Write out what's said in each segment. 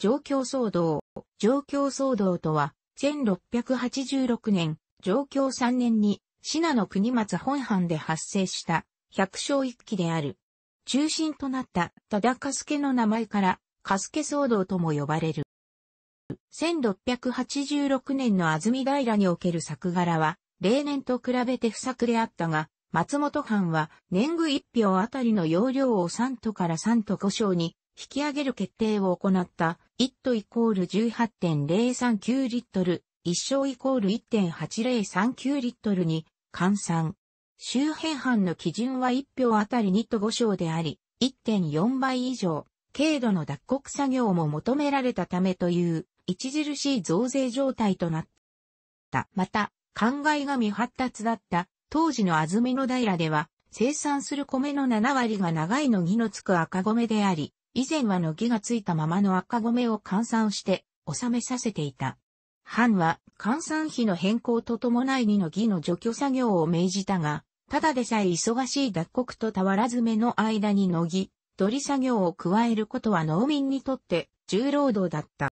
状況騒動。状況騒動とは、1686年、状況3年に、品の国松本藩で発生した、百姓一揆である。中心となった忠だかの名前から、かす騒動とも呼ばれる。1686年の安住平における作柄は、例年と比べて不作であったが、松本藩は年貢一票あたりの容量を3都から3都5省に引き上げる決定を行った、1イコール18.039リットル、1升イコール1.8039リットルに換算。周辺班の基準は1票あたり2と5升であり、1.4倍以上、軽度の脱穀作業も求められたためという、著しい増税状態となった。また、考えが未発達だった当時の安曇の平では、生産する米の7割が長いのぎのつく赤米であり、以前はのぎがついたままの赤米を換算して納めさせていた。藩は換算費の変更と伴い二のぎの除去作業を命じたが、ただでさえ忙しい脱穀と俵詰めの間にのぎ、取り作業を加えることは農民にとって重労働だった。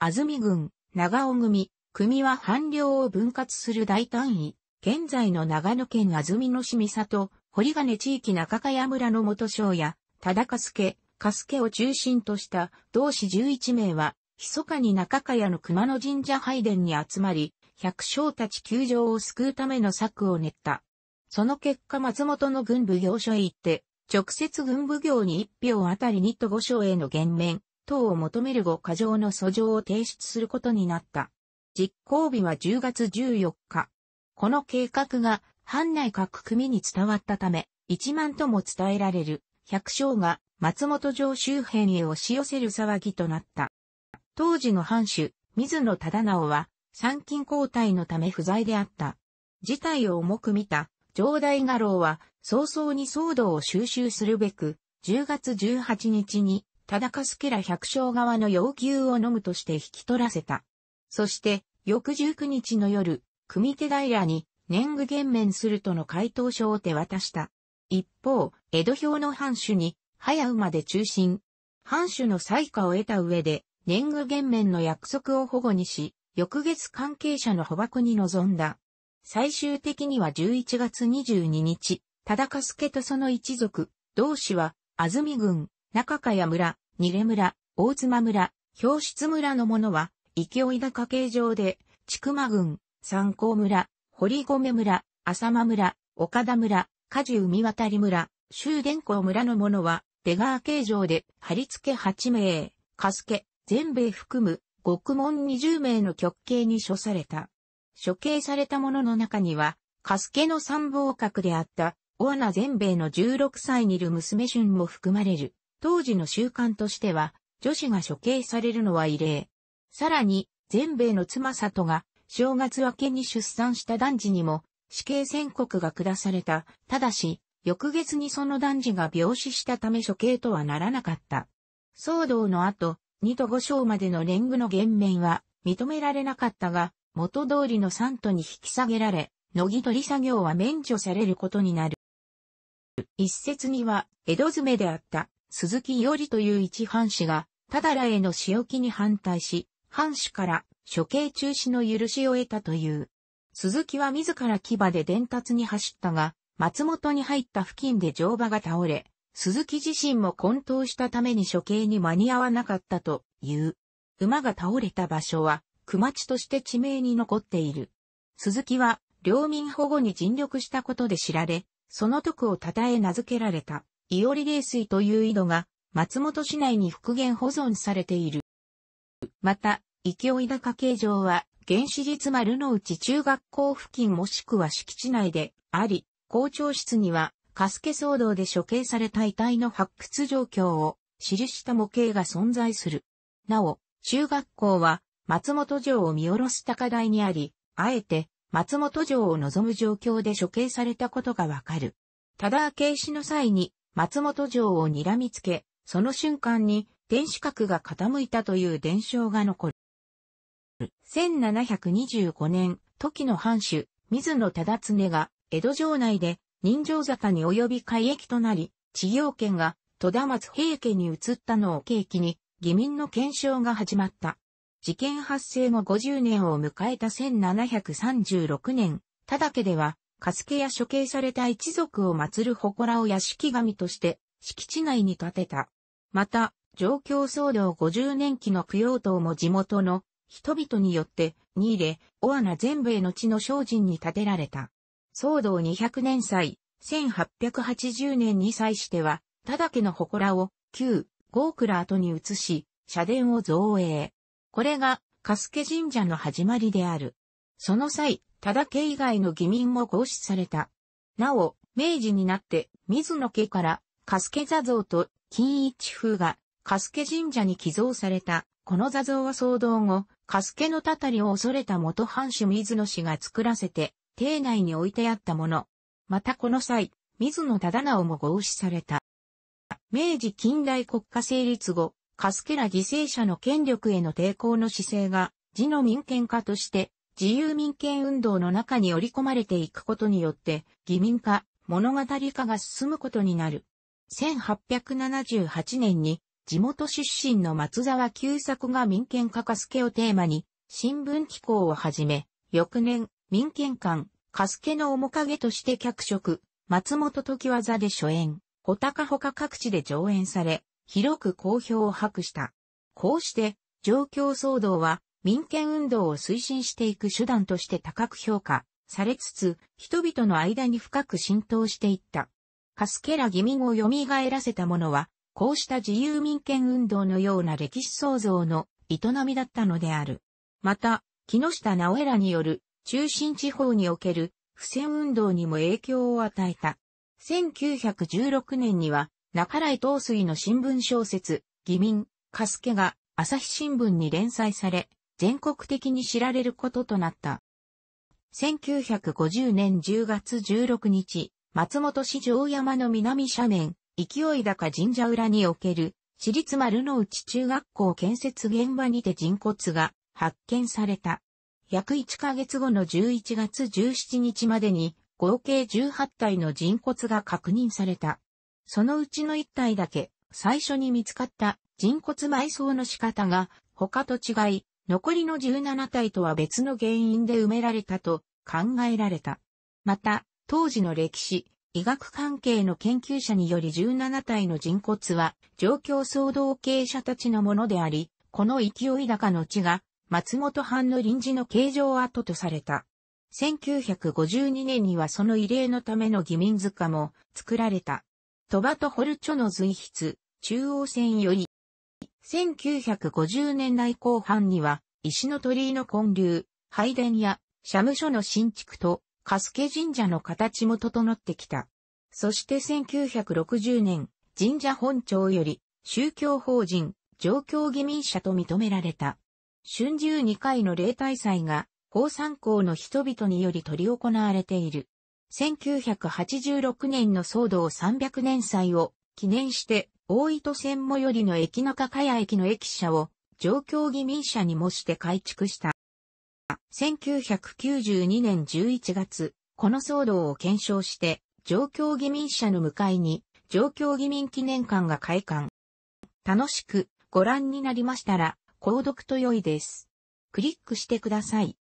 安住郡、長尾組、組は藩領を分割する大単位、現在の長野県安住の市三里、堀金地域中茅村の元省や、忠かすけ、かすけを中心とした同志11名は、密かに中かやの熊野神社拝殿に集まり、百姓たち球場を救うための策を練った。その結果松本の軍部行所へ行って、直接軍部行に一票あたり二と五章への減免、等を求める5箇条の訴状を提出することになった。実行日は10月14日。この計画が、藩内各組に伝わったため、一万とも伝えられる百姓が松本城周辺へ押し寄せる騒ぎとなった。当時の藩主、水野忠直は、参勤交代のため不在であった。事態を重く見た、上代画廊は、早々に騒動を収集するべく、10月18日に、忠勝ら百姓側の要求を飲むとして引き取らせた。そして、翌19日の夜、組手平に、年貢減免するとの回答書を手渡した。一方、江戸表の藩主に、早馬で中心。藩主の採下を得た上で、年貢減免の約束を保護にし、翌月関係者の捕獲に臨んだ。最終的には11月22日、忠か助とその一族、同氏は、安住郡、中茅村、二げ村、大妻村、表室村の者は、勢い高形状で、千曲郡、三光村、堀米村、浅間村、岡田村、果事海渡り村、終電港村のものは、出川形状で、貼り付け8名、カスケ、全米含む、獄門20名の極刑に処された。処刑された者の中には、カスケの参謀閣であった、オアナ全米の16歳にいる娘春も含まれる。当時の習慣としては、女子が処刑されるのは異例。さらに、全米の妻里が、正月明けに出産した男児にも、死刑宣告が下された。ただし、翌月にその男児が病死したため処刑とはならなかった。騒動の後、二と五章までの年貢の減免は認められなかったが、元通りの三都に引き下げられ、野木取り作業は免除されることになる。一説には、江戸詰めであった鈴木伊織という一藩士が、ただらへの仕置きに反対し、藩士から処刑中止の許しを得たという。鈴木は自ら牙で伝達に走ったが、松本に入った付近で乗馬が倒れ、鈴木自身も混沌したために処刑に間に合わなかったという。馬が倒れた場所は、熊地として地名に残っている。鈴木は、領民保護に尽力したことで知られ、その徳を称え名付けられた、伊織霊水という井戸が、松本市内に復元保存されている。また、勢い高形状は、原子率丸の内中学校付近もしくは敷地内であり、校長室には、カスケ騒動で処刑された遺体の発掘状況を記した模型が存在する。なお、中学校は松本城を見下ろす高台にあり、あえて松本城を望む状況で処刑されたことがわかる。ただ、軽視の際に松本城を睨みつけ、その瞬間に天守閣が傾いたという伝承が残る。1725年、時の藩主、水野忠常が、江戸城内で、人情坂に及び海役となり、地業権が、戸田松平家に移ったのを契機に、義民の検証が始まった。事件発生後50年を迎えた1736年、忠家では、かすけや処刑された一族を祀る祠を屋敷神として、敷地内に建てた。また、状況騒動50年期の供養塔も地元の人々によって、ニーレ、オアナ全部への地の精進に建てられた。騒動200年祭、1880年に際しては、ただけの祠を、旧、ゴークラートに移し、社殿を造営。これが、カスケ神社の始まりである。その際、ただけ以外の義民も合祀された。なお、明治になって、水野家から、カスケ座像と、金一風が、カスケ神社に寄贈された。この座像は騒動後、カスケのたたりを恐れた元藩主水野氏が作らせて、邸内に置いてあったもの。またこの際、水野忠直も合祀された。明治近代国家成立後、カスケら犠牲者の権力への抵抗の姿勢が、自の民権化として、自由民権運動の中に織り込まれていくことによって、義民化、物語化が進むことになる。1878年に地元出身の松沢久作が民権化カスケをテーマに、新聞機構をはじめ、翌年、民権館、カスケの面影として脚色、松本時技で初演、小高かほか各地で上演され、広く好評を博した。こうして、状況騒動は、民権運動を推進していく手段として高く評価されつつ、人々の間に深く浸透していった。カスケら疑民を蘇らせたものは、こうした自由民権運動のような歴史創造の営みだったのである。また、木下直江らによる中心地方における不戦運動にも影響を与えた。1916年には、中来東水の新聞小説、義民、かすけが朝日新聞に連載され、全国的に知られることとなった。1950年10月16日、松本市城山の南斜面、勢い高神社裏における、私立丸の内中学校建設現場にて人骨が発見された。約1ヶ月後の11月17日までに合計18体の人骨が確認された。そのうちの1体だけ最初に見つかった人骨埋葬の仕方が他と違い、残りの17体とは別の原因で埋められたと考えられた。また、当時の歴史、医学関係の研究者により17体の人骨は、状況総経系者たちのものであり、この勢い高の地が、松本藩の臨時の形状跡とされた。1952年にはその異例のための義民塚も作られた。鳥羽とホルチョの随筆、中央線より、1950年代後半には、石の鳥居の建立、拝殿や、社務所の新築と、カスケ神社の形も整ってきた。そして1960年、神社本庁より宗教法人、上京義民者と認められた。春秋2回の例大祭が、高参校の人々により取り行われている。1986年の騒動300年祭を記念して、大糸線もよりの駅中や駅の駅舎を、上京義民者に模して改築した。1992年11月、この騒動を検証して、上京義民社の向かいに、上京義民記念館が開館。楽しくご覧になりましたら、購読と良いです。クリックしてください。